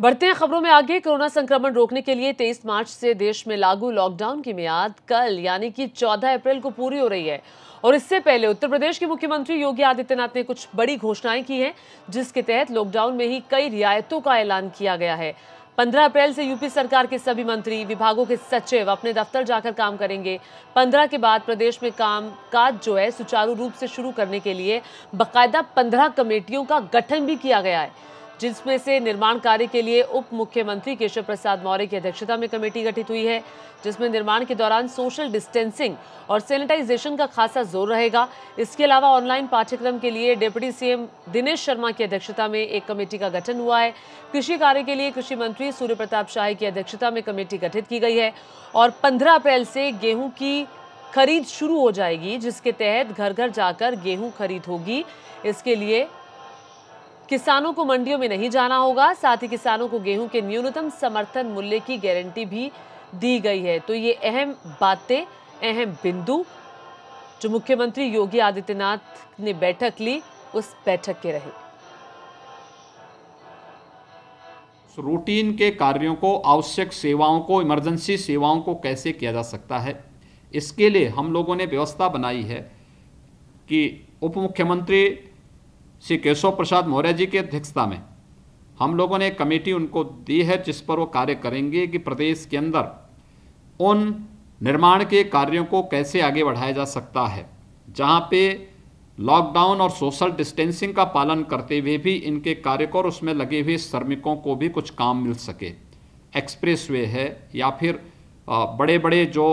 बढ़ते हैं खबरों में आगे कोरोना संक्रमण रोकने के लिए 23 मार्च से देश में लागू लॉकडाउन की मियाद कल यानी कि 14 अप्रैल को पूरी हो रही है और इससे पहले उत्तर प्रदेश के मुख्यमंत्री योगी आदित्यनाथ ने कुछ बड़ी घोषणाएं की हैं जिसके तहत लॉकडाउन में ही कई रियायतों का ऐलान किया गया है 15 अप्रैल से यूपी सरकार के सभी मंत्री विभागों के सचिव अपने दफ्तर जाकर काम करेंगे 15 के बाद प्रदेश में काम काज जो है सुचारू रूप से शुरू करने के लिए बकायदा 15 कमेटियों का गठन भी किया गया है जिसमें से निर्माण कार्य के लिए उप मुख्यमंत्री केशव प्रसाद मौर्य की अध्यक्षता में कमेटी गठित हुई है जिसमें निर्माण के दौरान सोशल डिस्टेंसिंग और सैनिटाइजेशन का खासा जोर रहेगा इसके अलावा ऑनलाइन पाठ्यक्रम के लिए डिप्टी सीएम दिनेश शर्मा की अध्यक्षता में एक कमेटी का गठन हुआ है कृषि कार्य के लिए कृषि मंत्री सूर्य प्रताप शाही की अध्यक्षता में कमेटी गठित की गई है और पंद्रह अप्रैल से गेहूँ की खरीद शुरू हो जाएगी जिसके तहत घर घर जाकर गेहूं खरीद होगी इसके लिए किसानों को मंडियों में नहीं जाना होगा साथ ही किसानों को गेहूं के न्यूनतम समर्थन मूल्य की गारंटी भी दी गई है तो ये अहम बातें अहम बिंदु जो मुख्यमंत्री योगी आदित्यनाथ ने बैठक ली उस बैठक के रहे रूटीन के कार्यों को आवश्यक सेवाओं को इमरजेंसी सेवाओं को कैसे किया जा सकता है इसके लिए हम लोगों ने व्यवस्था बनाई है कि उप मुख्यमंत्री श्री केशव प्रसाद मौर्य जी की अध्यक्षता में हम लोगों ने एक कमेटी उनको दी है जिस पर वो कार्य करेंगे कि प्रदेश के अंदर उन निर्माण के कार्यों को कैसे आगे बढ़ाया जा सकता है जहाँ पे लॉकडाउन और सोशल डिस्टेंसिंग का पालन करते हुए भी इनके कार्य को और उसमें लगे हुए श्रमिकों को भी कुछ काम मिल सके एक्सप्रेस वे है या फिर बड़े बड़े जो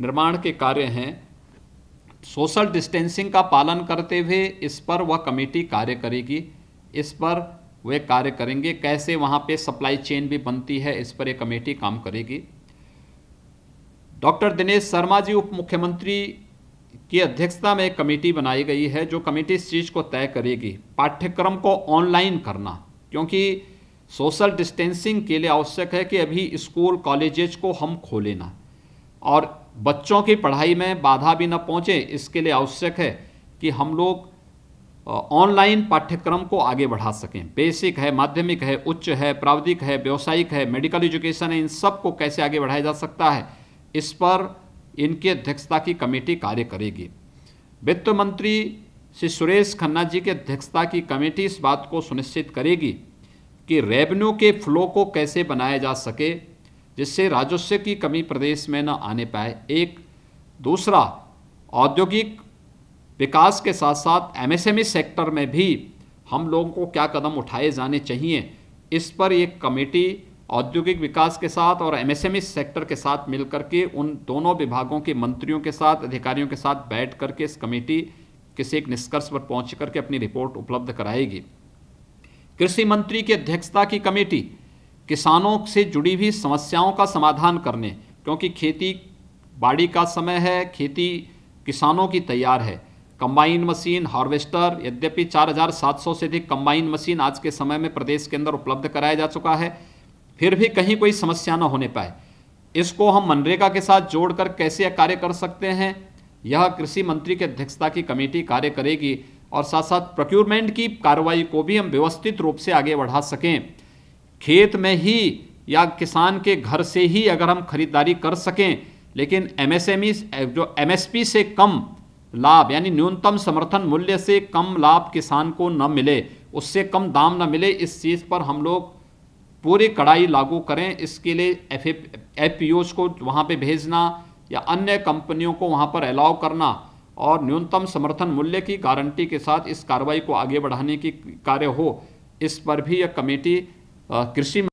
निर्माण के कार्य हैं सोशल डिस्टेंसिंग का पालन करते हुए इस पर वह कमेटी कार्य करेगी इस पर वे कार्य करेंगे कैसे वहाँ पे सप्लाई चेन भी बनती है इस पर यह कमेटी काम करेगी डॉक्टर दिनेश शर्मा जी उप मुख्यमंत्री की अध्यक्षता में एक कमेटी बनाई गई है जो कमेटी इस चीज़ को तय करेगी पाठ्यक्रम को ऑनलाइन करना क्योंकि सोशल डिस्टेंसिंग के लिए आवश्यक है कि अभी स्कूल कॉलेजेज को हम खोलें ना और बच्चों की पढ़ाई में बाधा भी न पहुँचे इसके लिए आवश्यक है कि हम लोग ऑनलाइन पाठ्यक्रम को आगे बढ़ा सकें बेसिक है माध्यमिक है उच्च है प्रावधिक है व्यावसायिक है मेडिकल एजुकेशन है इन सब को कैसे आगे बढ़ाया जा सकता है इस पर इनकी अध्यक्षता की कमेटी कार्य करेगी वित्त मंत्री श्री सुरेश खन्ना जी की अध्यक्षता की कमेटी इस बात को सुनिश्चित करेगी कि रेवेन्यू के फ्लो को कैसे बनाया जा सके जिससे राजस्व की कमी प्रदेश में न आने पाए एक दूसरा औद्योगिक विकास के साथ साथ एमएसएमई सेक्टर में भी हम लोगों को क्या कदम उठाए जाने चाहिए इस पर एक कमेटी औद्योगिक विकास के साथ और एमएसएमई e सेक्टर के साथ मिलकर के उन दोनों विभागों के मंत्रियों के साथ अधिकारियों के साथ बैठ करके इस कमेटी किसी एक निष्कर्ष पर पहुंच करके अपनी रिपोर्ट उपलब्ध कराएगी कृषि मंत्री की अध्यक्षता की कमेटी किसानों से जुड़ी हुई समस्याओं का समाधान करने क्योंकि खेती बाड़ी का समय है खेती किसानों की तैयार है कंबाइन मशीन हार्वेस्टर यद्यपि 4,700 से अधिक कंबाइन मशीन आज के समय में प्रदेश के अंदर उपलब्ध कराया जा चुका है फिर भी कहीं कोई समस्या न होने पाए इसको हम मनरेगा के साथ जोड़कर कैसे कार्य कर सकते हैं यह कृषि मंत्री की अध्यक्षता की कमेटी कार्य करेगी और साथ साथ प्रोक्यूरमेंट की कार्रवाई को भी हम व्यवस्थित रूप से आगे बढ़ा सकें खेत में ही या किसान के घर से ही अगर हम खरीदारी कर सकें लेकिन एमएसएमई e जो एमएसपी से कम लाभ यानी न्यूनतम समर्थन मूल्य से कम लाभ किसान को न मिले उससे कम दाम न मिले इस चीज़ पर हम लोग पूरी कड़ाई लागू करें इसके लिए एफ एफ पी को वहाँ पे भेजना या अन्य कंपनियों को वहाँ पर अलाउ करना और न्यूनतम समर्थन मूल्य की गारंटी के साथ इस कार्रवाई को आगे बढ़ाने की कार्य हो इस पर भी यह कमेटी കൃഷി